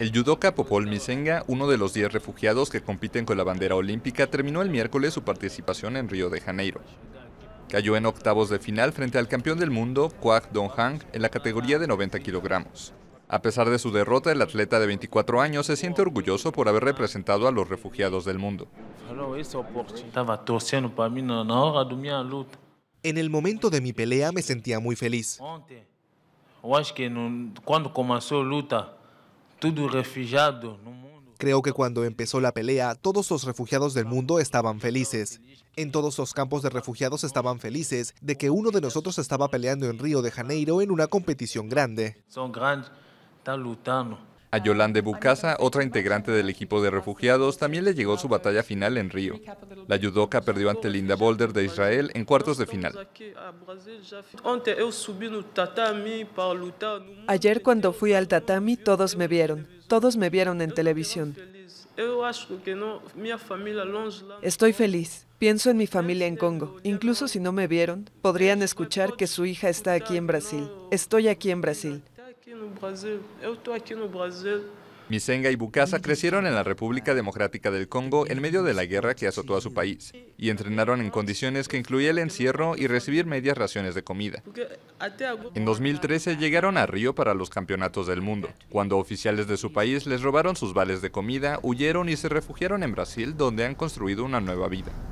El judoka Popol Misenga, uno de los 10 refugiados que compiten con la bandera olímpica, terminó el miércoles su participación en Río de Janeiro. Cayó en octavos de final frente al campeón del mundo, Kwak Hang, en la categoría de 90 kilogramos. A pesar de su derrota, el atleta de 24 años se siente orgulloso por haber representado a los refugiados del mundo. En el momento de mi pelea me sentía muy feliz. cuando comenzó Creo que cuando empezó la pelea, todos los refugiados del mundo estaban felices. En todos los campos de refugiados estaban felices de que uno de nosotros estaba peleando en Río de Janeiro en una competición grande. A Yolande Bucasa, otra integrante del equipo de refugiados, también le llegó su batalla final en Río. La yudoka perdió ante Linda Boulder de Israel en cuartos de final. Ayer cuando fui al tatami todos me vieron, todos me vieron en televisión. Estoy feliz. Pienso en mi familia en Congo. Incluso si no me vieron, podrían escuchar que su hija está aquí en Brasil. Estoy aquí en Brasil. Misenga y Bukasa crecieron en la República Democrática del Congo en medio de la guerra que azotó a su país y entrenaron en condiciones que incluían el encierro y recibir medias raciones de comida. En 2013 llegaron a Río para los campeonatos del mundo, cuando oficiales de su país les robaron sus vales de comida, huyeron y se refugiaron en Brasil donde han construido una nueva vida.